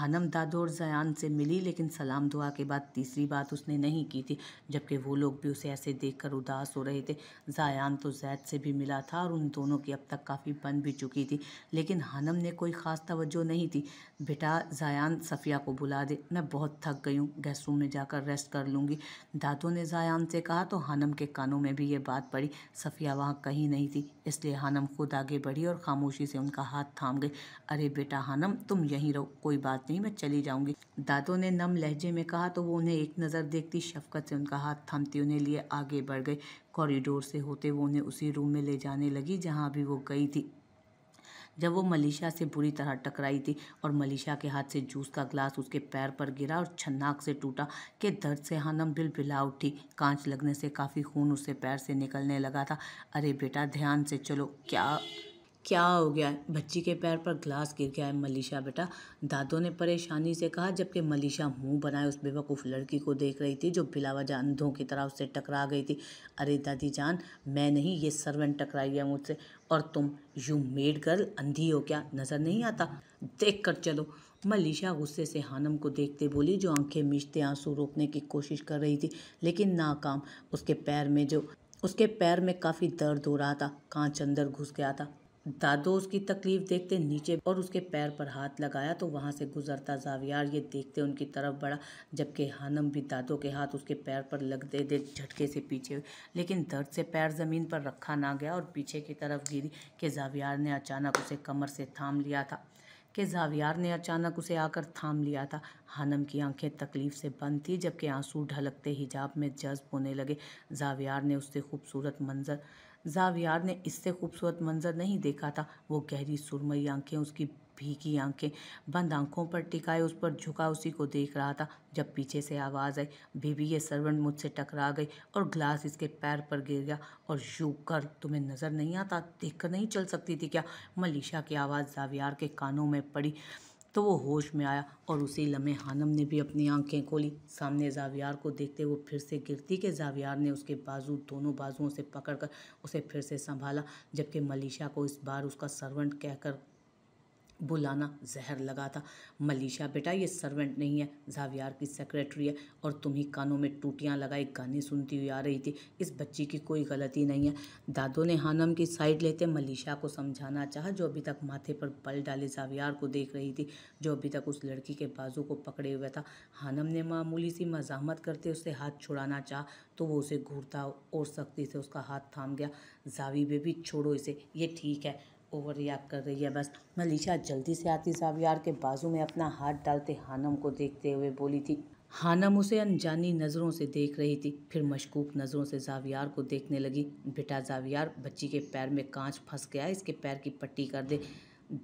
हानम दादो और जयान से मिली लेकिन सलाम दुआ के बाद तीसरी बात उसने नहीं की थी जबकि वो लोग भी उसे ऐसे देखकर उदास हो रहे थे जयान तो जैद से भी मिला था और उन दोनों की अब तक काफ़ी बन भी चुकी थी लेकिन हानम ने कोई ख़ास तवज्जो नहीं थी बेटा जयान सफ़िया को बुला दे मैं बहुत थक गई हूँ गेस्ट रूम में जाकर रेस्ट कर लूँगी दादो ने जयान से कहा तो हानम के कानों में भी ये बात पड़ी सफ़िया वहाँ कहीं नहीं थी इसलिए हानम खुद आगे बढ़ी और खामोशी से उनका हाथ थाम गई अरे बेटा हानम तुम यहीं रहो कोई बात साथ नहीं मैं चली जाऊंगी दादो ने नम लहजे में कहा तो वो उन्हें एक नज़र देखती शफकत से उनका हाथ थमती उन्हें लिए आगे बढ़ गई कॉरिडोर से होते वो उन्हें उसी रूम में ले जाने लगी जहाँ अभी वो गई थी जब वो मलिशा से बुरी तरह टकराई थी और मलिशा के हाथ से जूस का ग्लास उसके पैर पर गिरा और छन्नाक से टूटा के दर्द से हानम बिल बिला उठी कांच लगने से काफ़ी खून उसे पैर से निकलने लगा था अरे बेटा ध्यान से चलो क्या क्या हो गया बच्ची के पैर पर ग्लास गिर गया है मलिशा बेटा दादो ने परेशानी से कहा जबकि मलिशा मुंह बनाए उस बेवकूफ़ लड़की को देख रही थी जो बिलावजा अंधों की तरह उससे टकरा गई थी अरे दादी जान मैं नहीं ये सर्वेंट टकराई है मुझसे और तुम यू मेड गर्ल अंधी हो क्या नज़र नहीं आता देख कर चलो मलिशा गुस्से से हानम को देखते बोली जो आंखें मीचते आंसू रोकने की कोशिश कर रही थी लेकिन नाकाम उसके पैर में जो उसके पैर में काफ़ी दर्द हो रहा था कांच अंदर घुस गया था दादो उसकी तकलीफ देखते नीचे और उसके पैर पर हाथ लगाया तो वहाँ से गुजरता जावियार ये देखते उनकी तरफ बढ़ा जबकि हानम भी दादो के हाथ उसके पैर पर लग दे झटके से पीछे लेकिन दर्द से पैर ज़मीन पर रखा ना गया और पीछे की तरफ गिरी कि जावियार ने अचानक उसे कमर से थाम लिया था कि जावियार ने अचानक उसे आकर थाम लिया था हानम की आंखें तकलीफ से बंद थी जबकि आंसू ढलकते हिजाब में जज्ब होने लगे जावियार ने उससे खूबसूरत मंजर जावियार ने इससे खूबसूरत मंजर नहीं देखा था वो गहरी सुरमई आंखें उसकी भीगी आंखें बंद आंखों पर टिकाए उस पर झुका उसी को देख रहा था जब पीछे से आवाज़ आई बीबी ये सर्वेंट मुझसे टकरा गई और ग्लास इसके पैर पर गिर गया और यू कर तुम्हें नज़र नहीं आता देख कर नहीं चल सकती थी क्या मलिशा की आवाज़ जावियार के कानों में पड़ी तो वो होश में आया और उसी लम्हे हानम ने भी अपनी आंखें खोली सामने जावियार को देखते वो फिर से गिरती के जावियार ने उसके बाजू दोनों बाजुओं से पकड़कर उसे फिर से संभाला जबकि मलिशा को इस बार उसका सर्वेंट कहकर बुलाना जहर लगा था मलिशा बेटा ये सर्वेंट नहीं है जावियार की सेक्रेटरी है और तुम ही कानों में टूटियाँ लगाए गाने सुनती हुई आ रही थी इस बच्ची की कोई गलती नहीं है दादो ने हानम की साइड लेते मलिशा को समझाना चाहा जो अभी तक माथे पर पल डाले जावियार को देख रही थी जो अभी तक उस लड़की के बाजू को पकड़े हुए था हानम ने मामूली सी मजामत करते उससे हाथ छुड़ाना चाह तो वो उसे घूरता और सख्ती से उसका हाथ थाम गया जावी बेबी छोड़ो इसे ये ठीक है ओवर रिएक्ट कर रही है बस मलिशा जल्दी से आती साबियार के बाजू में अपना हाथ डालते हानम को देखते हुए बोली थी हानम उसे अनजानी नज़रों से देख रही थी फिर मशकूक नज़रों से जावियार को देखने लगी बेटा जावियार बच्ची के पैर में कांच फंस गया इसके पैर की पट्टी कर दे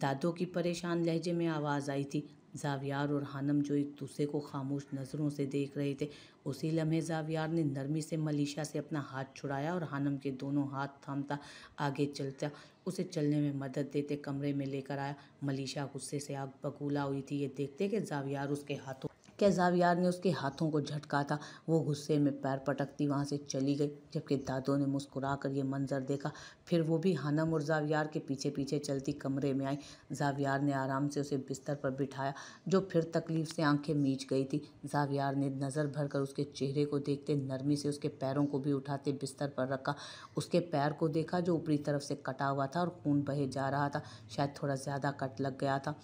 दादो की परेशान लहजे में आवाज़ आई थी जावियार और हानम जो एक दूसरे को खामोश नज़रों से देख रहे थे उसी लम्हे जावियार ने नरमी से मलिशा से अपना हाथ छुड़ाया और हानम के दोनों हाथ थामता आगे चलता उसे चलने में मदद देते कमरे में लेकर आया मलिशा गुस्से से आग बकूला हुई थी ये देखते कि जावियार उसके हाथों क्या जावियार ने उसके हाथों को झटका था वो गुस्से में पैर पटकती वहाँ से चली गई जबकि दादो ने मुस्कुरा कर ये मंजर देखा फिर वो भी हनम और जावियार के पीछे पीछे चलती कमरे में आई जावियार ने आराम से उसे बिस्तर पर बिठाया जो फिर तकलीफ से आंखें मीच गई थी जावियार ने नज़र भर कर उसके चेहरे को देखते नरमी से उसके पैरों को भी उठाते बिस्तर पर रखा उसके पैर को देखा जो ऊपरी तरफ से कटा हुआ था और खून बहे जा रहा था शायद थोड़ा ज़्यादा कट लग गया था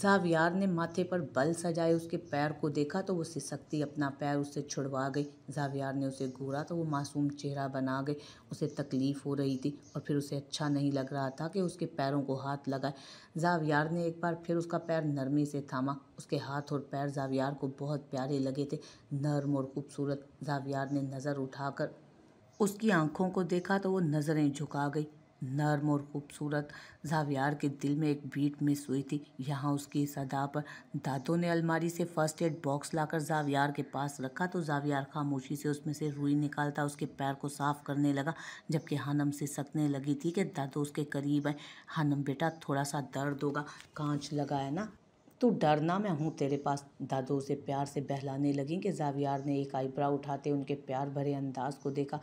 जावियार ने माथे पर बल सजाए उसके पैर को देखा तो वो सिसकती अपना पैर उससे छुड़वा गई जावियार ने उसे घूरा तो वो मासूम चेहरा बना गई उसे तकलीफ़ हो रही थी और फिर उसे अच्छा नहीं लग रहा था कि उसके पैरों को हाथ लगाए जावियार ने एक बार फिर उसका पैर नरमी से थामा उसके हाथ और पैर जावियार को बहुत प्यारे लगे थे नर्म और खूबसूरत जावियार ने नज़र उठाकर उसकी आंखों को देखा तो वो नज़रें झुका गई नर्म और खूबसूरत जावियार के दिल में एक बीट मिस हुई थी यहाँ उसकी सदा पर दादों ने अलमारी से फर्स्ट एड बॉक्स लाकर जावियार के पास रखा तो जावियार खामोशी से उसमें से रुई निकालता उसके पैर को साफ करने लगा जबकि हानम से सकने लगी थी कि दादो उसके करीब है हानम बेटा थोड़ा सा दर्द होगा कांच लगा है ना तो डरना मैं हूँ तेरे पास दादो उसे प्यार से बहलाने लगी कि जावियार ने एक आईब्रा उठाते उनके प्यार भरे अंदाज को देखा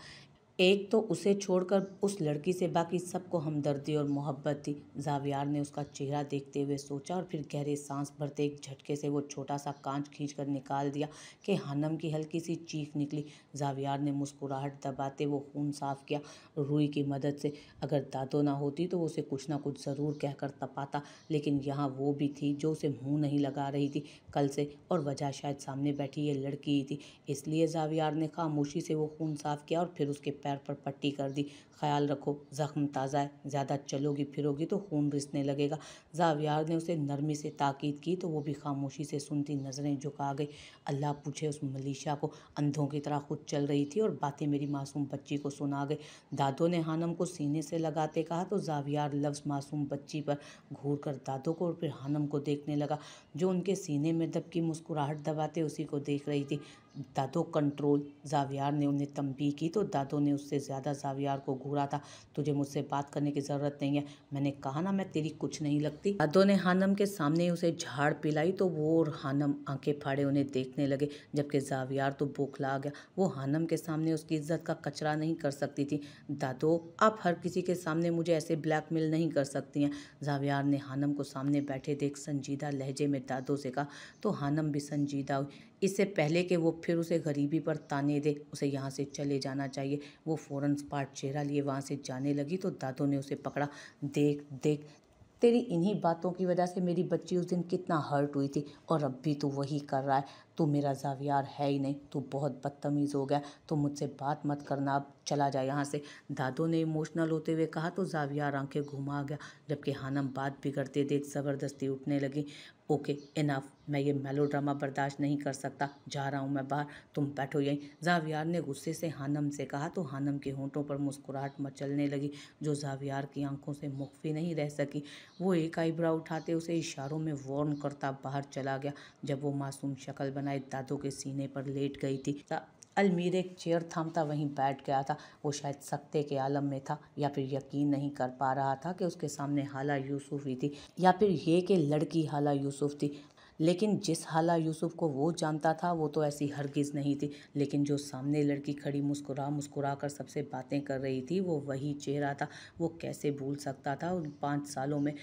एक तो उसे छोड़कर उस लड़की से बाकी सबको हमदर्दी और मोहब्बत थी जावियार ने उसका चेहरा देखते हुए सोचा और फिर गहरे सांस भरते एक झटके से वो छोटा सा कांच खींचकर निकाल दिया कि हनम की हल्की सी चीख निकली जावियार ने मुस्कुराहट दबाते वो खून साफ किया रूई की मदद से अगर दादो ना होती तो उसे कुछ ना कुछ ज़रूर कहकर तपाता लेकिन यहाँ वो भी थी जो उसे मुँह नहीं लगा रही थी कल से और वजह शायद सामने बैठी ये लड़की ही थी इसलिए जावियार ने खामोशी से वो खून साफ किया और फिर उसके पैर पर पट्टी कर दी ख्याल रखो जख्म ताज़ा है ज़्यादा चलोगी फिरोगी तो खून रिसने लगेगा जावियार ने उसे नरमी से ताकीद की तो वो भी खामोशी से सुनती नज़रें झुका गई अल्लाह पूछे उस मलिशा को अंधों की तरह खुद चल रही थी और बातें मेरी मासूम बच्ची को सुना गई दादो ने हानम को सीने से लगाते कहा तो जावियार लफ्ज़ मासूम बच्ची पर घूर कर दादो को और फिर हानम को देखने लगा जो उनके सीने में दबकी मुस्कुराहट दबाते उसी को देख रही थी दादो कंट्रोल जावियार ने उन्हें तंबी की तो दादो ने उससे ज़्यादा जावियार को घूरा था तुझे मुझसे बात करने की ज़रूरत नहीं है मैंने कहा ना मैं तेरी कुछ नहीं लगती दादो ने हानम के सामने उसे झाड़ पिलाई तो वो और हानम आंखें फाड़े उन्हें देखने लगे जबकि जावियार तो बोखला आ गया वो हानम के सामने उसकी इज्जत का कचरा नहीं कर सकती थी दादो आप हर किसी के सामने मुझे ऐसे ब्लैकमेल नहीं कर सकती हैं जावियार ने हानम को सामने बैठे देख संजीदा लहजे में दादो से कहा तो हानम भी संजीदा हुई इससे पहले कि वो फिर उसे गरीबी पर ताने दे उसे यहाँ से चले जाना चाहिए वो फ़ौरन पार्ट चेहरा लिए वहाँ से जाने लगी तो दादो ने उसे पकड़ा देख देख तेरी इन्हीं बातों की वजह से मेरी बच्ची उस दिन कितना हर्ट हुई थी और अब भी तू वही कर रहा है तू मेरा जावियार है ही नहीं तू बहुत बदतमीज़ हो गया तो मुझसे बात मत करना अब चला जाए यहाँ से दादो ने इमोशनल होते हुए कहा तो जावियार आंखें घुमा गया जबकि हानम बात बिगड़ते देख ज़बरदस्ती उठने लगी ओके इनाफ मैं ये मेलो ड्रामा बर्दाश्त नहीं कर सकता जा रहा हूँ मैं बाहर तुम बैठो यहीं जावियार ने गुस्से से हानम से कहा तो हानम के होंठों पर मुस्कुराहट मचलने लगी जो जावियार की आंखों से मुखफी नहीं रह सकी वो एक आईब्रा उठाते उसे इशारों में वार्न करता बाहर चला गया जब वो मासूम शक्ल बनाए दादों के सीने पर लेट गई थी अलमीर एक चेयर थामता वहीं बैठ गया था वो शायद सकते के आलम में था या फिर यकीन नहीं कर पा रहा था कि उसके सामने हाला यूसुफ ही थी या फिर ये कि लड़की हाला यूसुफ थी लेकिन जिस हाला यूसुफ को वो जानता था वो तो ऐसी हरगिज़ नहीं थी लेकिन जो सामने लड़की खड़ी मुस्कुरा मुस्कुरा कर सबसे बातें कर रही थी वो वही चेहरा था वो कैसे भूल सकता था उन पाँच सालों में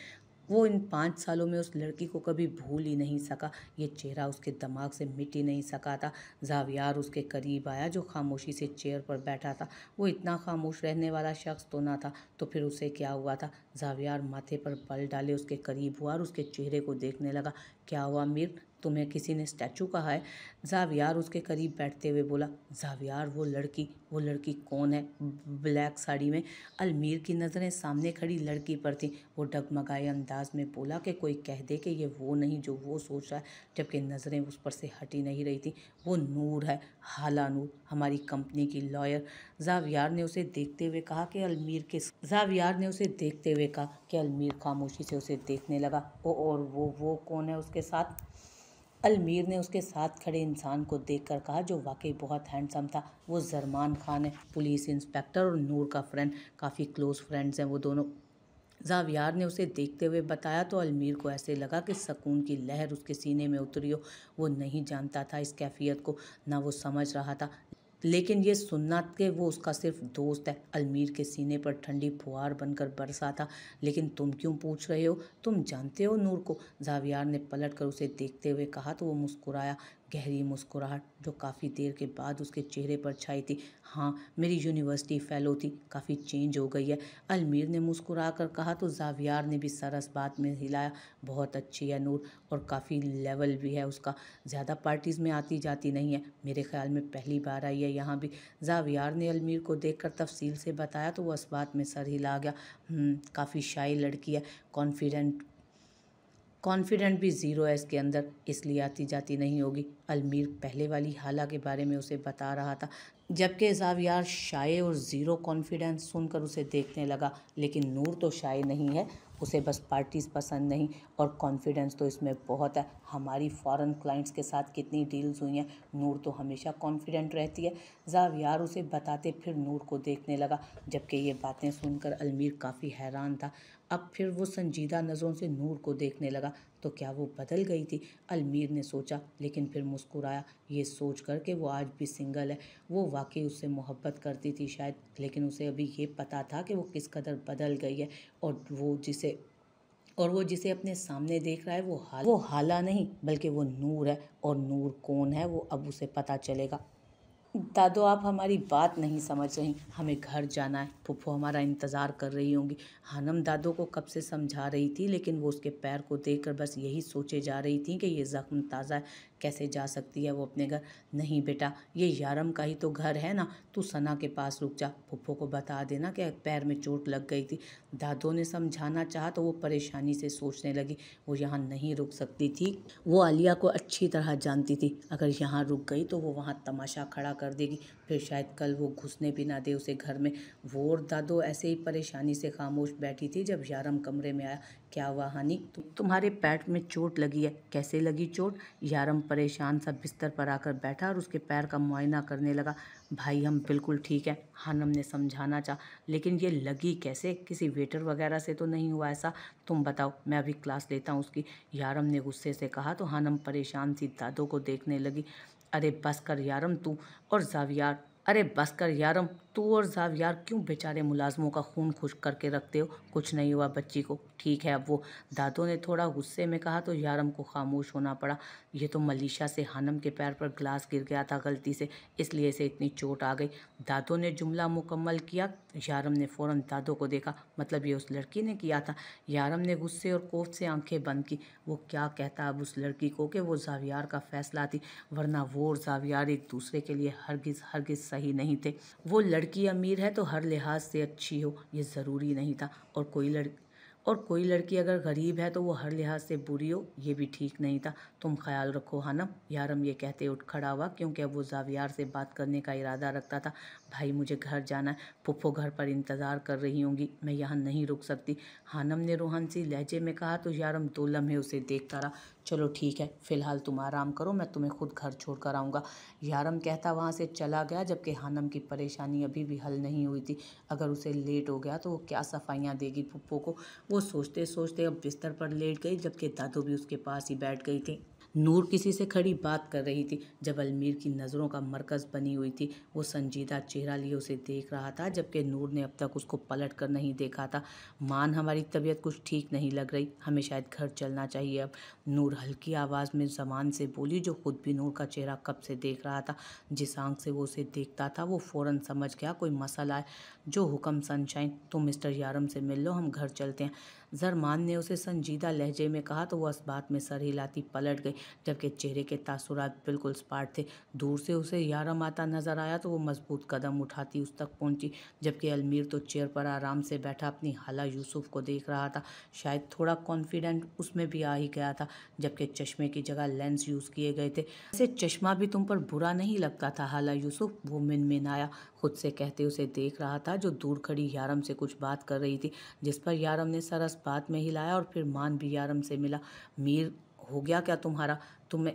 वो इन पाँच सालों में उस लड़की को कभी भूल ही नहीं सका ये चेहरा उसके दिमाग से मिट ही नहीं सका था जावियार उसके करीब आया जो खामोशी से चेयर पर बैठा था वो इतना खामोश रहने वाला शख्स तो ना था तो फिर उसे क्या हुआ था जावियार माथे पर बल डाले उसके करीब हुआ और उसके चेहरे को देखने लगा क्या हुआ मीर तुम्हें किसी ने स्टैचू कहा है जावियार उसके करीब बैठते हुए बोला जावियार वो लड़की वो लड़की कौन है ब्लैक साड़ी में अलमीर की नज़रें सामने खड़ी लड़की पर थी वो डगमगाए अंदाज में बोला कि कोई कह दे कि ये वो नहीं जो वो सोच रहा है जबकि नज़रें उस पर से हटी नहीं रही थी वो नूर है हाला नूर हमारी कंपनी की लॉयर जावियार ने उसे देखते हुए कहा कि अलमीर के जावियार ने उसे देखते हुए कहा कि अलमीर खामोशी से उसे देखने लगा ओ और वो वो कौन है उसके साथ अलमीर ने उसके साथ खड़े इंसान को देखकर कहा जो वाकई बहुत हैंडसम था वो जरमान खान है पुलिस इंस्पेक्टर और नूर का फ्रेंड काफ़ी क्लोज फ्रेंड्स हैं वो दोनों जावियार ने उसे देखते हुए बताया तो अलमीर को ऐसे लगा कि सकून की लहर उसके सीने में उतरी हो वो नहीं जानता था इस कैफियत को ना वो समझ रहा था लेकिन ये सुनना के वो उसका सिर्फ दोस्त है अलमीर के सीने पर ठंडी फुहार बनकर बरसा था लेकिन तुम क्यों पूछ रहे हो तुम जानते हो नूर को जावियार ने पलट कर उसे देखते हुए कहा तो वो मुस्कुराया गहरी मुस्कुराहट जो काफ़ी देर के बाद उसके चेहरे पर छाई थी हाँ मेरी यूनिवर्सिटी फ़ेलो थी काफ़ी चेंज हो गई है अलमीर ने मुस्कुरा कर कहा तो जावियार ने भी सरस बात में हिलाया बहुत अच्छी है नूर और काफ़ी लेवल भी है उसका ज़्यादा पार्टीज़ में आती जाती नहीं है मेरे ख्याल में पहली बार आई है यहाँ भी जावियार ने अलमीर को देख कर तफसील से बताया तो वह इस बात में सर हिला गया हम्म, काफ़ी शाही लड़की है कॉन्फिडेंट कॉन्फिडेंट भी ज़ीरो है इसके अंदर इसलिए आती जाती नहीं होगी अलमीर पहले वाली हाला के बारे में उसे बता रहा था जबकि जावियार शाये और ज़ीरो कॉन्फिडेंस सुनकर उसे देखने लगा लेकिन नूर तो शाये नहीं है उसे बस पार्टीज़ पसंद नहीं और कॉन्फिडेंस तो इसमें बहुत है हमारी फॉरेन क्लाइंट्स के साथ कितनी डील्स हुई हैं नूर तो हमेशा कॉन्फिडेंट रहती है जावियार उसे बताते फिर नूर को देखने लगा जबकि ये बातें सुनकर अलमीर काफ़ी हैरान था अब फिर वो संजीदा नज़रों से नूर को देखने लगा तो क्या वो बदल गई थी अलमीर ने सोचा लेकिन फिर मुस्कुराया ये सोच कर के वो आज भी सिंगल है वो वाकई उससे मोहब्बत करती थी शायद लेकिन उसे अभी ये पता था कि वो किस कदर बदल गई है और वो जिसे और वो जिसे अपने सामने देख रहा है वो हाल वो हाला नहीं बल्कि वो नूर है और नूर कौन है वो अब उसे पता चलेगा दादो आप हमारी बात नहीं समझ रही हमें घर जाना है फुफो हमारा इंतज़ार कर रही होंगी हनम दादो को कब से समझा रही थी लेकिन वो उसके पैर को देखकर बस यही सोचे जा रही थी कि ये ज़ख्म ताज़ा है कैसे जा सकती है वो अपने घर नहीं बेटा ये यारम का ही तो घर है ना तू सना के पास रुक जा फुप्पो को बता देना कि पैर में चोट लग गई थी दादो ने समझाना चाहा तो वो परेशानी से सोचने लगी वो यहाँ नहीं रुक सकती थी वो आलिया को अच्छी तरह जानती थी अगर यहाँ रुक गई तो वो वहाँ तमाशा खड़ा कर देगी फिर शायद कल वो घुसने भी ना दे उसे घर में वो और दादो ऐसे ही परेशानी से खामोश बैठी थी जब यारम कमरे में आया क्या हुआ हानि तुम्हारे पैर में चोट लगी है कैसे लगी चोट यारम परेशान सा बिस्तर पर आकर बैठा और उसके पैर का मुआयना करने लगा भाई हम बिल्कुल ठीक है हानम ने समझाना चाह लेकिन ये लगी कैसे किसी वेटर वगैरह से तो नहीं हुआ ऐसा तुम बताओ मैं अभी क्लास लेता हूँ उसकी यारम ने गुस्से से कहा तो हानम परेशान सी दादों को देखने लगी अरे बस कर यारम तू और जावियार अरे बस कर यारम तू और जावियार क्यों बेचारे मुलाजमों का खून खुश करके रखते हो कुछ नहीं हुआ बच्ची को ठीक है अब वो दादों ने थोड़ा गुस्से में कहा तो यारम को खामोश होना पड़ा ये तो मलिशा से हनम के पैर पर ग्लास गिर गया था गलती से इसलिए इसे इतनी चोट आ गई दादों ने जुमला मुकम्मल किया यारम ने फ़ौर दादों को देखा मतलब ये उस लड़की ने किया था यारम ने गुस्से और कोफ से आंखें बंद की वो क्या कहता अब उस लड़की को कि वो जावियार का फैसला थी वरना वो और जावियार एक दूसरे के लिए हरगिज़ हरगिज़ सही नहीं थे वो लड़की लड़की अमीर है तो हर लिहाज से अच्छी हो ये ज़रूरी नहीं था और कोई लड़ और कोई लड़की अगर गरीब है तो वो हर लिहाज से बुरी हो ये भी ठीक नहीं था तुम ख्याल रखो हानम यारम ये कहते उठ खड़ा हुआ क्योंकि अब वो जावियार से बात करने का इरादा रखता था भाई मुझे घर जाना है पुप्पो घर पर इंतज़ार कर रही होंगी मैं यहाँ नहीं रुक सकती हानम ने रोहन सी लहजे में कहा तो यारम दो लम्हे उसे देखता रहा चलो ठीक है फ़िलहाल तुम आराम करो मैं तुम्हें खुद घर छोड़ कर आऊँगा यारम कहता वहाँ से चला गया जबकि हानम की परेशानी अभी भी हल नहीं हुई थी अगर उसे लेट हो गया तो वो क्या सफाइयाँ देगी पुप्पो को वो सोचते सोचते अब बिस्तर पर लेट गई जबकि दादू भी उसके पास ही बैठ गई थी नूर किसी से खड़ी बात कर रही थी जब अलमीर की नज़रों का मरकज़ बनी हुई थी वो संजीदा चेहरा लिए उसे देख रहा था जबकि नूर ने अब तक उसको पलट कर नहीं देखा था मान हमारी तबीयत कुछ ठीक नहीं लग रही हमें शायद घर चलना चाहिए अब नूर हल्की आवाज़ में जबान से बोली जो खुद भी नूर का चेहरा कब से देख रहा था जिस आंख से वो उसे देखता था वो फ़ौर समझ गया कोई मसला है जो हुक्म सनशाइन तुम मिस्टर यारम से मिल लो हम घर चलते हैं जरमान ने उसे संजीदा लहजे में कहा तो वह इस बात में सर हिलाती पलट गई जबकि चेहरे के तासुरात बिल्कुल स्पाट थे दूर से उसे यारम आता नजर आया तो वो मजबूत कदम उठाती उस तक पहुंची जबकि अलमीर तो चेयर पर आराम से बैठा अपनी हाला यूसुफ को देख रहा था शायद थोड़ा कॉन्फिडेंट उसमें भी आ ही गया था जबकि चश्मे की जगह लेंस यूज़ किए गए थे ऐसे चश्मा भी तुम पर बुरा नहीं लगता था हाला यूसुफ वो मिन मिन आया खुद से कहते उसे देख रहा था जो दूर खड़ी यारम से कुछ बात कर रही थी जिस पर यारम ने सरस बात में हिलाया और फिर मान भी यारम से मिला मीर हो गया क्या तुम्हारा तुम्हें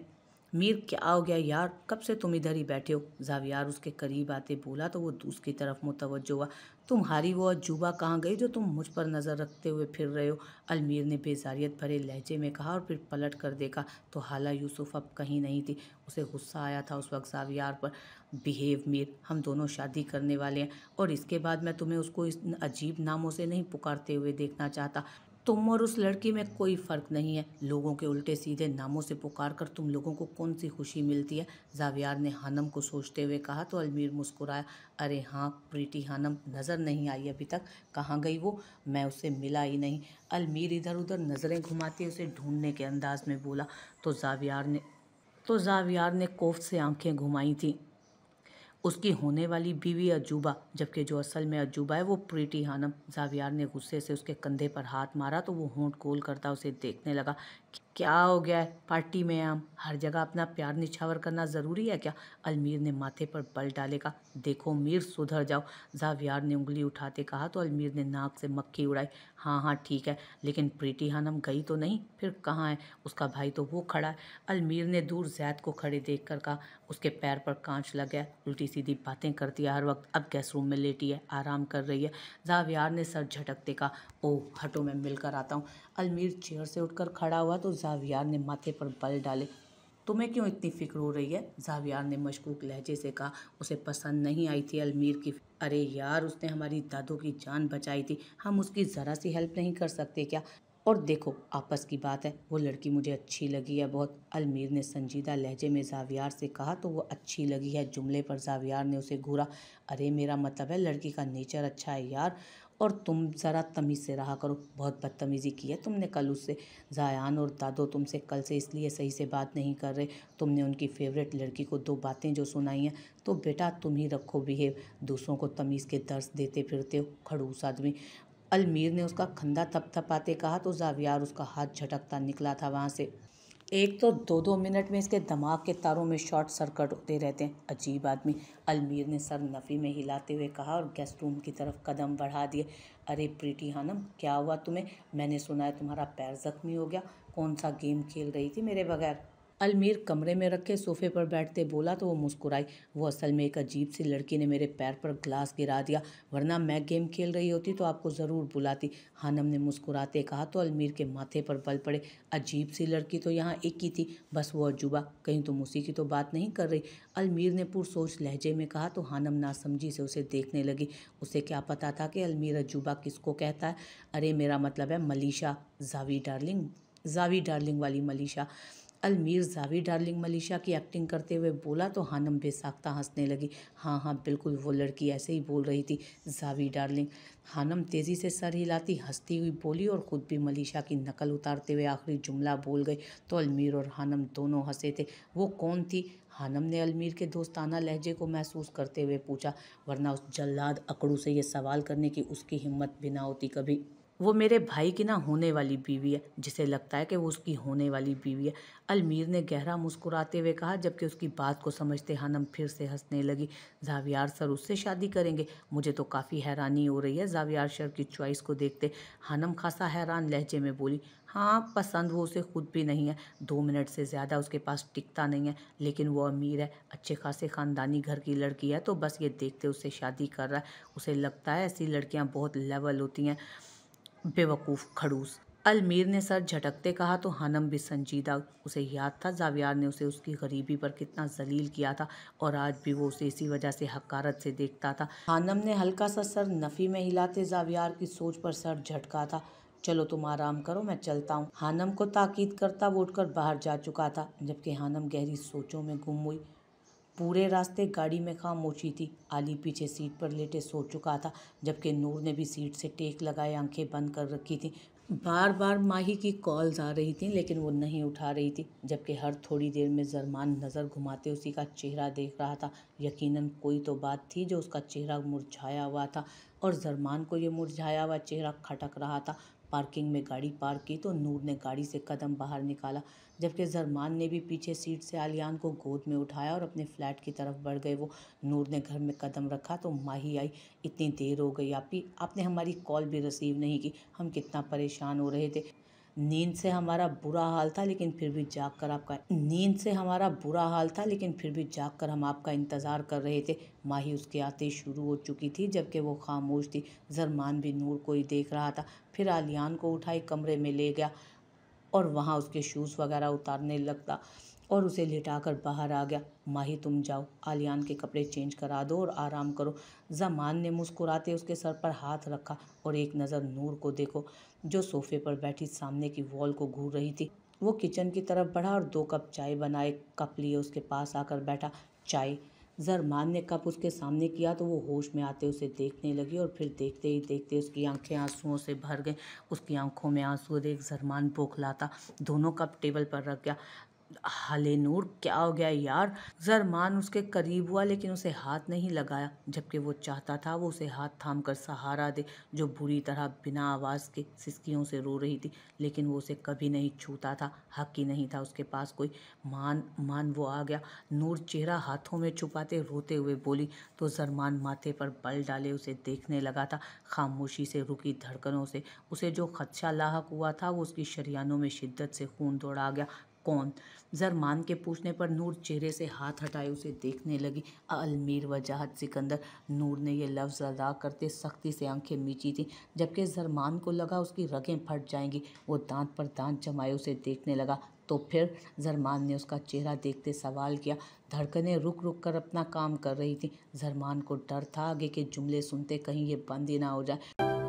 मीर क्या हो गया यार कब से तुम इधर ही बैठे हो जावियार उसके करीब आते बोला तो वो उसकी तरफ मुतवजो हुआ तुम्हारी वो अजूबा कहाँ गई जो तुम मुझ पर नज़र रखते हुए फिर रहे हो अलमीर ने बेजारियत भरे लहजे में कहा और फिर पलट कर देखा तो हाला यूसुफ अब कहीं नहीं थी उसे गुस्सा आया था उस वक्त साव्यार पर बिहेव मीर हम दोनों शादी करने वाले हैं और इसके बाद मैं तुम्हें उसको इस अजीब नामों से नहीं पुकारते हुए देखना चाहता तुम और उस लड़की में कोई फ़र्क नहीं है लोगों के उल्टे सीधे नामों से पुकार कर तुम लोगों को कौन सी खुशी मिलती है जावियार ने हानम को सोचते हुए कहा तो अलमीर मुस्कुराया अरे हाँ प्रीटी हानम नज़र नहीं आई अभी तक कहाँ गई वो मैं उसे मिला ही नहीं अलमीर इधर उधर नज़रें घुमाती उसे ढूंढने के अंदाज में बोला तो जावियार ने तो जावियार ने कोफ से आँखें घुमाई थी उसकी होने वाली बीवी अजूबा जबकि जो असल में अजूबा है वो प्रीटी हानम जावियार ने गुस्से से उसके कंधे पर हाथ मारा तो वो होंठ गोल करता उसे देखने लगा क्या हो गया है पार्टी में हम हर जगह अपना प्यार निछावर करना ज़रूरी है क्या अलमीर ने माथे पर बल डाले कहा देखो मीर सुधर जाओ जावियार ने उंगली उठाते कहा तो अलमीर ने नाक से मक्खी उड़ाई हाँ हाँ ठीक है लेकिन प्रीटी हानम गई तो नहीं फिर कहाँ है उसका भाई तो वो खड़ा है अलमीर ने दूर जैद को खड़े देख कर कहा उसके पैर पर कांच लग गया उल्टी सीधी बातें करती है हर वक्त अब गेस्ट रूम में लेटी है आराम कर रही है जावियार ने सर झटकते कहा ओह हटो मैं मिलकर आता हूँ अलमीर चेयर से उठ खड़ा हुआ तो जावियार ने माथे पर बल डाले तुम्हें क्यों इतनी फिक्र हो रही है जावियार ने मशकूक लहजे से कहा उसे पसंद नहीं आई थी अलमीर की अरे यार उसने हमारी दादों की जान बचाई थी हम उसकी ज़रा सी हेल्प नहीं कर सकते क्या और देखो आपस की बात है वो लड़की मुझे अच्छी लगी है बहुत अलमीर ने संजीदा लहजे में जावियार से कहा तो वो अच्छी लगी है जुमले पर जावियार ने उसे घूरा अरे मेरा मतलब है लड़की का नेचर अच्छा है यार और तुम ज़रा तमीज़ से रहा करो बहुत बदतमीज़ी की है तुमने कल उससे जायान और दादो तुमसे कल से इसलिए सही से बात नहीं कर रहे तुमने उनकी फेवरेट लड़की को दो बातें जो सुनाई हैं तो बेटा तुम ही रखो बिहेव दूसरों को तमीज़ के दर्श देते फिरते हो खड़ूस आदमी अलमीर ने उसका खंदा थपथपाते कहा तो जावियार उसका हाथ झटकता निकला था वहाँ से एक तो दो दो मिनट में इसके दिमाग के तारों में शॉर्ट सर्कट होते रहते हैं अजीब आदमी अलमीर ने सर नफ़ी में हिलाते हुए कहा और गेस्ट रूम की तरफ कदम बढ़ा दिए अरे प्रीटी हानम क्या हुआ तुम्हें मैंने सुना है तुम्हारा पैर जख्मी हो गया कौन सा गेम खेल रही थी मेरे बगैर अलमीर कमरे में रखे सोफे पर बैठते बोला तो वो मुस्कुराई वो असल में एक अजीब सी लड़की ने मेरे पैर पर ग्लास गिरा दिया वरना मैं गेम खेल रही होती तो आपको ज़रूर बुलाती हानम ने मुस्कुराते कहा तो अलमीर के माथे पर बल पड़े अजीब सी लड़की तो यहाँ एक ही थी बस वो अजूबा कहीं तुम तो उसी की तो बात नहीं कर रही अलमीर ने पुरसोच लहजे में कहा तो हानम नासमझी से उसे देखने लगी उसे क्या पता था कि अलमीर अजूबा किसको कहता है अरे मेरा मतलब है मलिशा जावी डार्लिंग जावी डार्लिंग वाली मलीशा अलमीर जावी डार्लिंग मलिशा की एक्टिंग करते हुए बोला तो हानम बेसाख्ता हंसने लगी हाँ हाँ बिल्कुल वो लड़की ऐसे ही बोल रही थी जावी डार्लिंग हानम तेज़ी से सर हिलाती हंसती हुई बोली और ख़ुद भी मलिशा की नकल उतारते हुए आखिरी जुमला बोल गई तो अलमीर और हानम दोनों हंसे थे वो कौन थी हानम ने अलमीर के दोस्ताना लहजे को महसूस करते हुए पूछा वरना उस जल्लाद अकड़ू से ये सवाल करने की उसकी हिम्मत भी ना होती कभी वो मेरे भाई की ना होने वाली बीवी है जिसे लगता है कि वो उसकी होने वाली बीवी है अलमीर ने गहरा मुस्कुराते हुए कहा जबकि उसकी बात को समझते हानम फिर से हंसने लगी जावियार सर उससे शादी करेंगे मुझे तो काफ़ी हैरानी हो रही है जावियार सर की चॉइस को देखते हानम खासा हैरान लहजे में बोली हाँ पसंद वो उसे खुद भी नहीं है दो मिनट से ज़्यादा उसके पास टिकता नहीं है लेकिन वो अमीर है अच्छे खासे ख़ानदानी घर की लड़की है तो बस ये देखते उससे शादी कर रहा है उसे लगता है ऐसी लड़कियाँ बहुत लेवल होती हैं बेवकूफ़ खड़ूस अलमीर ने सर झटकते कहा तो हनम भी संजीदा उसे याद था जावियार ने उसे उसकी गरीबी पर कितना जलील किया था और आज भी वो उसे इसी वजह से हकारत से देखता था हानम ने हल्का सा सर नफ़ी में हिलाते जावियार की सोच पर सर झटका था चलो तुम आराम करो मैं चलता हूँ हानम को ताकीद करता वो उठकर बाहर जा चुका था जबकि हानम गहरी सोचों में गुम हुई पूरे रास्ते गाड़ी में खामोशी थी आली पीछे सीट पर लेटे सो चुका था जबकि नूर ने भी सीट से टेक लगाए आंखें बंद कर रखी थी बार बार माही की कॉल्स आ रही थी लेकिन वो नहीं उठा रही थी जबकि हर थोड़ी देर में जरमान नज़र घुमाते उसी का चेहरा देख रहा था यकीनन कोई तो बात थी जो उसका चेहरा मुरझाया हुआ था और जरमान को ये मुरझाया हुआ चेहरा खटक रहा था पार्किंग में गाड़ी पार्क की तो नूर ने गाड़ी से कदम बाहर निकाला जबकि जरमान ने भी पीछे सीट से आलियान को गोद में उठाया और अपने फ्लैट की तरफ बढ़ गए वो नूर ने घर में कदम रखा तो माही आई इतनी देर हो गई आपकी आपने हमारी कॉल भी रिसीव नहीं की हम कितना परेशान हो रहे थे नींद से हमारा बुरा हाल था लेकिन फिर भी जाग कर आपका नींद से हमारा बुरा हाल था लेकिन फिर भी जाग कर हम आपका इंतज़ार कर रहे थे माही उसके आते शुरू हो चुकी थी जबकि वो खामोश थी जरमान भी नूर को ही देख रहा था फिर आलियान को उठाई कमरे में ले गया और वहाँ उसके शूज़ वगैरह उतारने लगता और उसे लिटाकर बाहर आ गया माही तुम जाओ आलियान के कपड़े चेंज करा दो और आराम करो जमान ने मुस्कुराते उसके सर पर हाथ रखा और एक नज़र नूर को देखो जो सोफे पर बैठी सामने की वॉल को घूर रही थी वो किचन की तरफ बढ़ा और दो कप चाय बनाए कप लिए उसके पास आकर बैठा चाय जरमान ने कप उसके सामने किया तो वो होश में आते उसे देखने लगी और फिर देखते ही देखते उसकी आंखें आंसुओं से भर गए उसकी आंखों में आंसू देख जरमान बौखलाता दोनों कप टेबल पर रख गया हले नूर क्या हो गया यार जरमान उसके करीब हुआ लेकिन उसे हाथ नहीं लगाया जबकि वो चाहता था वो उसे हाथ थाम कर सहारा दे जो बुरी तरह बिना आवाज़ के सिसकियों से रो रही थी लेकिन वो उसे कभी नहीं छूता था हक ही नहीं था उसके पास कोई मान मान वो आ गया नूर चेहरा हाथों में छुपाते रोते हुए बोली तो जरमान माथे पर बल डाले उसे देखने लगा था खामोशी से रुकी धड़कनों से उसे जो खदशा लाक हुआ था वो उसकी शरियानों में शिद्दत से खून दौड़ा गया कौन जरमान के पूछने पर नूर चेहरे से हाथ हटाए उसे देखने लगी अलमीर वजाहत सिकंदर नूर ने यह लफ्ज़ अदा करते सख्ती से आंखें मीची थीं जबकि जरमान को लगा उसकी रगें फट जाएंगी वो दांत पर दांत जमाए उसे देखने लगा तो फिर जरमान ने उसका चेहरा देखते सवाल किया धड़कने रुक रुक कर अपना काम कर रही थी जरमान को डर था आगे के जुमले सुनते कहीं ये बंद ही ना हो जाए